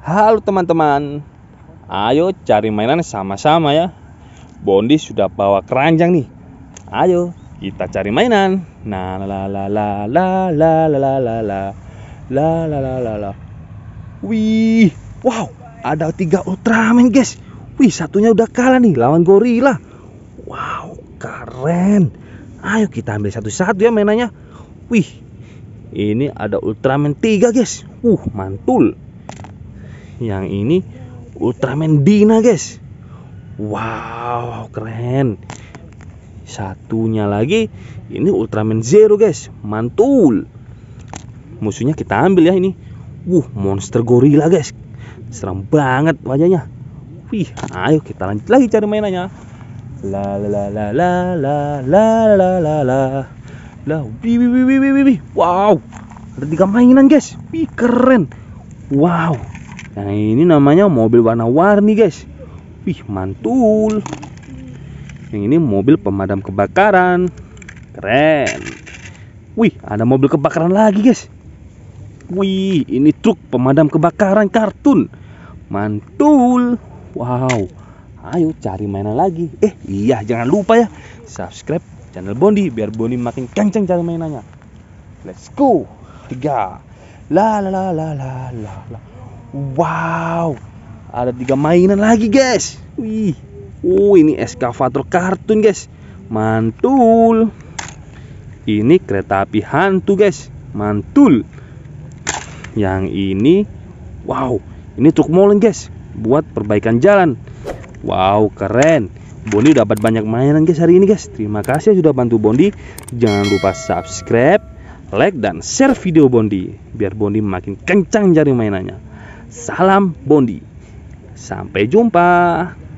Halo teman-teman Ayo cari mainan sama-sama ya Bondi sudah bawa keranjang nih Ayo kita cari mainan Nah la la la la la la la la la La la la la la Wih Wow ada tiga Ultraman guys Wih satunya udah kalah nih lawan Gorilla. Wow keren Ayo kita ambil satu-satu ya mainannya Wih ini ada Ultraman 3 guys Uh mantul yang ini Ultraman Dina guys wow keren satunya lagi ini Ultraman Zero guys mantul musuhnya kita ambil ya ini wuh monster gorila guys serem banget wajahnya wih ayo kita lanjut lagi cari mainannya la la la la la la la la la la wih wih wih wih wih wow ada tiga mainan guys wih keren wow Nah ini namanya mobil warna-warni guys Wih mantul Yang ini mobil pemadam kebakaran Keren Wih ada mobil kebakaran lagi guys Wih ini truk pemadam kebakaran kartun Mantul Wow Ayo cari mainan lagi Eh iya jangan lupa ya Subscribe channel Bondi Biar Bondi makin kenceng cari mainannya Let's go Tiga La la la la la la la Wow, ada tiga mainan lagi guys. Wih, uh ini eskavator kartun guys, mantul. Ini kereta api hantu guys, mantul. Yang ini, wow, ini truk molen guys, buat perbaikan jalan. Wow, keren. Bondi dapat banyak mainan guys hari ini guys. Terima kasih sudah bantu Bondi. Jangan lupa subscribe, like dan share video Bondi biar Bondi makin kencang jari mainannya. Salam Bondi. Sampai jumpa.